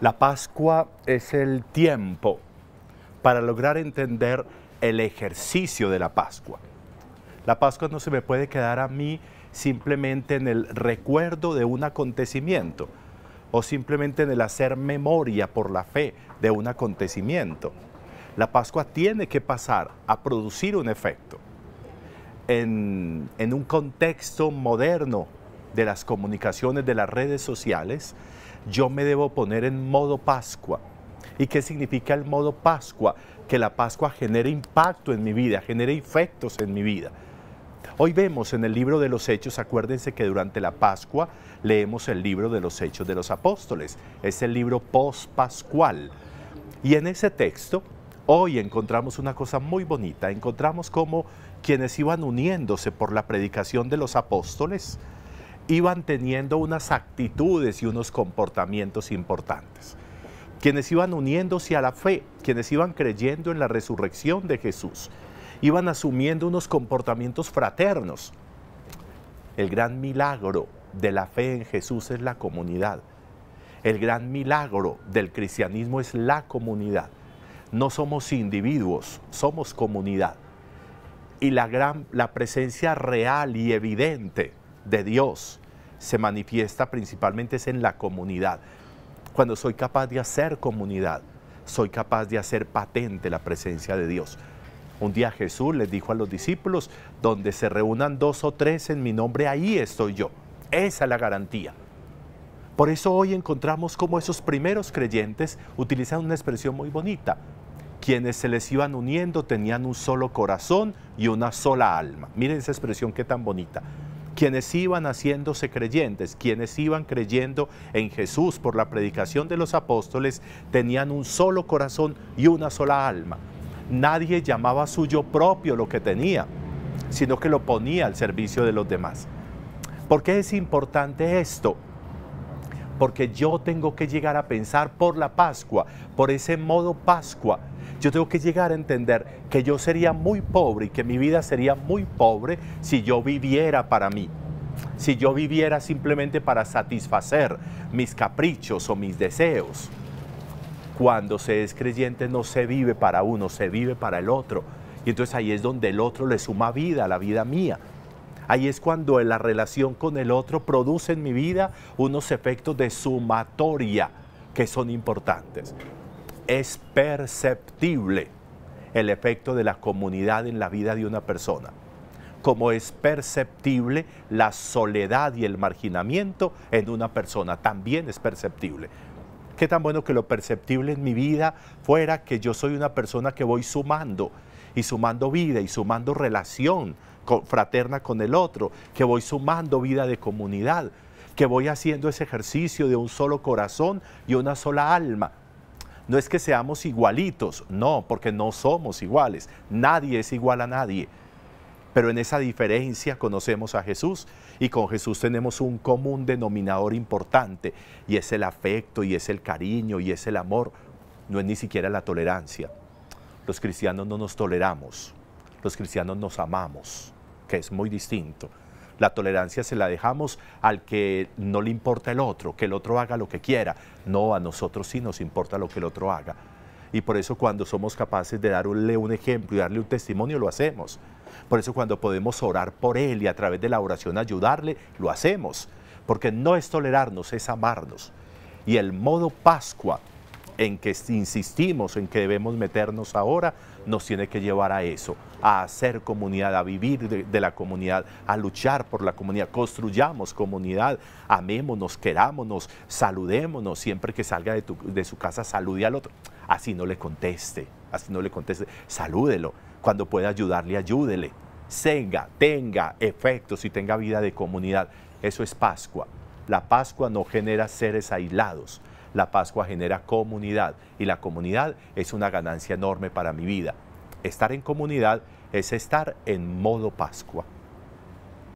La Pascua es el tiempo para lograr entender el ejercicio de la Pascua. La Pascua no se me puede quedar a mí simplemente en el recuerdo de un acontecimiento o simplemente en el hacer memoria por la fe de un acontecimiento. La Pascua tiene que pasar a producir un efecto en, un contexto moderno de las comunicaciones, de las redes sociales, yo me debo poner en modo Pascua. ¿Y qué significa el modo Pascua? Que la Pascua genere impacto en mi vida, genere efectos en mi vida. Hoy vemos en el libro de los Hechos, acuérdense que durante la Pascua leemos el libro de los Hechos de los Apóstoles, es el libro post Y en ese texto, hoy encontramos una cosa muy bonita, encontramos como quienes iban uniéndose por la predicación de los apóstoles, iban teniendo unas actitudes y unos comportamientos importantes. Quienes iban uniéndose a la fe, quienes iban creyendo en la resurrección de Jesús, iban asumiendo unos comportamientos fraternos. El gran milagro de la fe en Jesús es la comunidad. El gran milagro del cristianismo es la comunidad. No somos individuos, somos comunidad. Y la, gran, la presencia real y evidente de Dios se manifiesta principalmente es en la comunidad. Cuando soy capaz de hacer comunidad, soy capaz de hacer patente la presencia de Dios. Un día Jesús les dijo a los discípulos, donde se reúnan dos o tres en mi nombre, ahí estoy yo. Esa es la garantía. Por eso hoy encontramos como esos primeros creyentes utilizan una expresión muy bonita. Quienes se les iban uniendo tenían un solo corazón y una sola alma. Miren esa expresión qué tan bonita quienes iban haciéndose creyentes, quienes iban creyendo en Jesús por la predicación de los apóstoles, tenían un solo corazón y una sola alma. Nadie llamaba suyo propio lo que tenía, sino que lo ponía al servicio de los demás. ¿Por qué es importante esto? Porque yo tengo que llegar a pensar por la Pascua, por ese modo Pascua yo tengo que llegar a entender que yo sería muy pobre y que mi vida sería muy pobre si yo viviera para mí. Si yo viviera simplemente para satisfacer mis caprichos o mis deseos. Cuando se es creyente no se vive para uno, se vive para el otro. Y entonces ahí es donde el otro le suma vida a la vida mía. Ahí es cuando la relación con el otro produce en mi vida unos efectos de sumatoria que son importantes es perceptible el efecto de la comunidad en la vida de una persona, como es perceptible la soledad y el marginamiento en una persona, también es perceptible. Qué tan bueno que lo perceptible en mi vida fuera que yo soy una persona que voy sumando y sumando vida y sumando relación fraterna con el otro, que voy sumando vida de comunidad, que voy haciendo ese ejercicio de un solo corazón y una sola alma, no es que seamos igualitos, no, porque no somos iguales, nadie es igual a nadie. Pero en esa diferencia conocemos a Jesús y con Jesús tenemos un común denominador importante y es el afecto y es el cariño y es el amor, no es ni siquiera la tolerancia. Los cristianos no nos toleramos, los cristianos nos amamos, que es muy distinto. La tolerancia se la dejamos al que no le importa el otro, que el otro haga lo que quiera. No, a nosotros sí nos importa lo que el otro haga. Y por eso cuando somos capaces de darle un ejemplo y darle un testimonio, lo hacemos. Por eso cuando podemos orar por Él y a través de la oración ayudarle, lo hacemos. Porque no es tolerarnos, es amarnos. Y el modo Pascua en que insistimos, en que debemos meternos ahora, nos tiene que llevar a eso, a hacer comunidad, a vivir de, la comunidad, a luchar por la comunidad, construyamos comunidad, amémonos, querámonos, saludémonos, siempre que salga de, su casa salude al otro, así no le conteste, así no le conteste, salúdelo, cuando pueda ayudarle, ayúdele, tenga, tenga efectos y tenga vida de comunidad, eso es Pascua. La Pascua no genera seres aislados, la Pascua genera comunidad y la comunidad es una ganancia enorme para mi vida. Estar en comunidad es estar en modo Pascua.